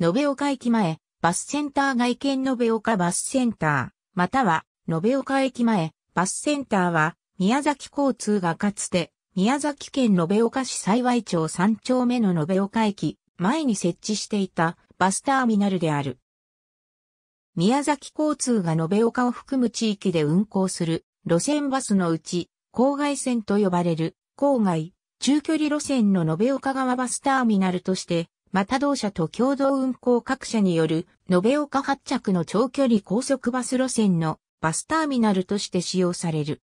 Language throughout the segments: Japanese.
延岡駅前、バスセンター外見延岡バスセンター、または、延岡駅前、バスセンターは、宮崎交通がかつて、宮崎県延岡市幸町3丁目の延岡駅、前に設置していたバスターミナルである。宮崎交通が延岡を含む地域で運行する路線バスのうち、郊外線と呼ばれる郊外、中距離路線の延岡川バスターミナルとしてまた同社と共同運行各社による、延岡発着の長距離高速バス路線のバスターミナルとして使用される。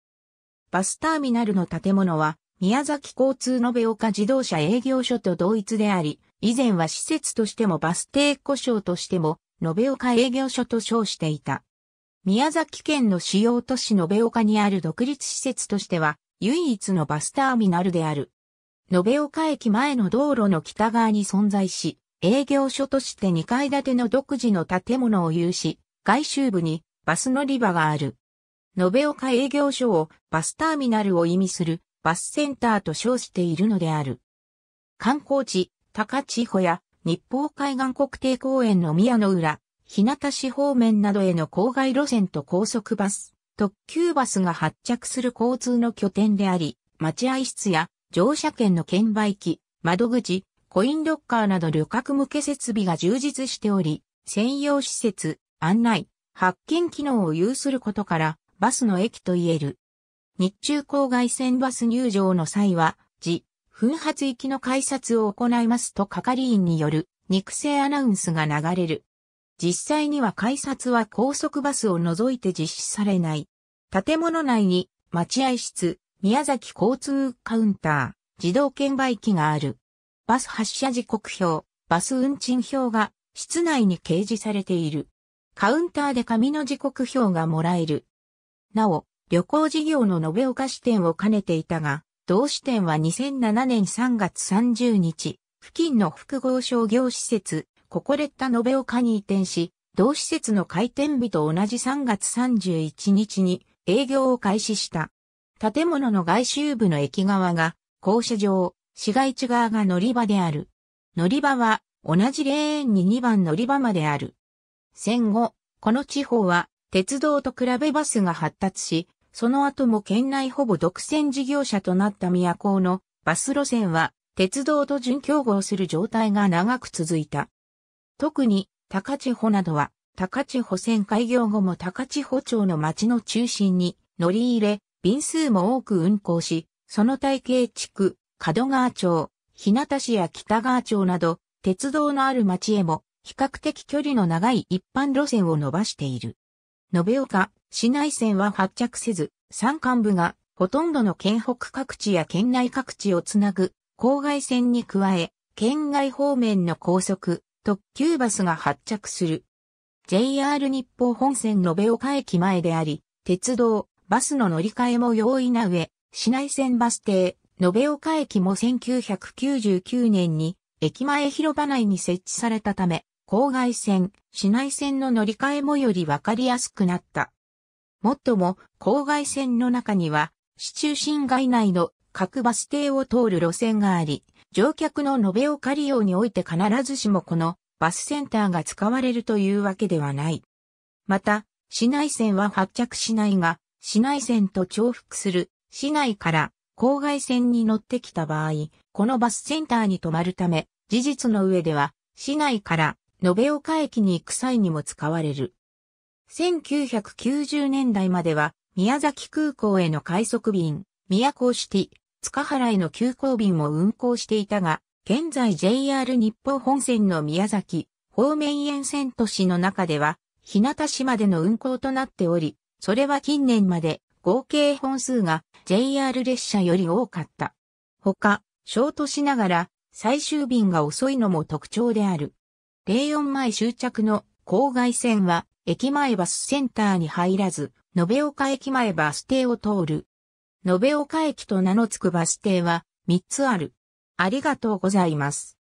バスターミナルの建物は、宮崎交通延岡自動車営業所と同一であり、以前は施設としてもバス停故障としても、延岡営業所と称していた。宮崎県の主要都市延岡にある独立施設としては、唯一のバスターミナルである。延岡駅前の道路の北側に存在し、営業所として2階建ての独自の建物を有し、外周部にバス乗り場がある。延岡営業所をバスターミナルを意味するバスセンターと称しているのである。観光地、高千穂や日報海岸国定公園の宮の浦、日向市方面などへの郊外路線と高速バス、特急バスが発着する交通の拠点であり、待合室や乗車券の券売機、窓口、コインロッカーなど旅客向け設備が充実しており、専用施設、案内、発見機能を有することから、バスの駅と言える。日中郊外線バス入場の際は、時、奮発行きの改札を行いますと係員による肉声アナウンスが流れる。実際には改札は高速バスを除いて実施されない。建物内に待合室、宮崎交通カウンター、自動券売機がある。バス発車時刻表、バス運賃表が室内に掲示されている。カウンターで紙の時刻表がもらえる。なお、旅行事業の延岡支店を兼ねていたが、同支店は2007年3月30日、付近の複合商業施設、ココレッタ延岡に移転し、同施設の開店日と同じ3月31日に営業を開始した。建物の外周部の駅側が校舎上、市街地側が乗り場である。乗り場は同じレーンに2番乗り場まである。戦後、この地方は鉄道と比べバスが発達し、その後も県内ほぼ独占事業者となった宮古のバス路線は鉄道と準競合する状態が長く続いた。特に高千穂などは高千穂線開業後も高千穂町の町の中心に乗り入れ、便数も多く運行し、その体系地区、門川町、日向市や北川町など、鉄道のある町へも、比較的距離の長い一般路線を伸ばしている。延岡、市内線は発着せず、山間部がほとんどの県北各地や県内各地をつなぐ郊外線に加え、県外方面の高速、特急バスが発着する。JR 日報本線延岡駅前であり、鉄道、バスの乗り換えも容易な上、市内線バス停、延岡駅も1999年に駅前広場内に設置されたため、郊外線、市内線の乗り換えもよりわかりやすくなった。もっとも、郊外線の中には、市中心街内の各バス停を通る路線があり、乗客の延岡利用において必ずしもこのバスセンターが使われるというわけではない。また、市内線は発着しないが、市内線と重複する市内から郊外線に乗ってきた場合、このバスセンターに泊まるため、事実の上では市内から延岡駅に行く際にも使われる。1990年代までは宮崎空港への快速便、宮古シティ、塚原への急行便も運行していたが、現在 JR 日報本線の宮崎、方面沿線都市の中では、日向市までの運行となっており、それは近年まで合計本数が JR 列車より多かった。他、ショートしながら最終便が遅いのも特徴である。04前終着の郊外線は駅前バスセンターに入らず、延岡駅前バス停を通る。延岡駅と名の付くバス停は3つある。ありがとうございます。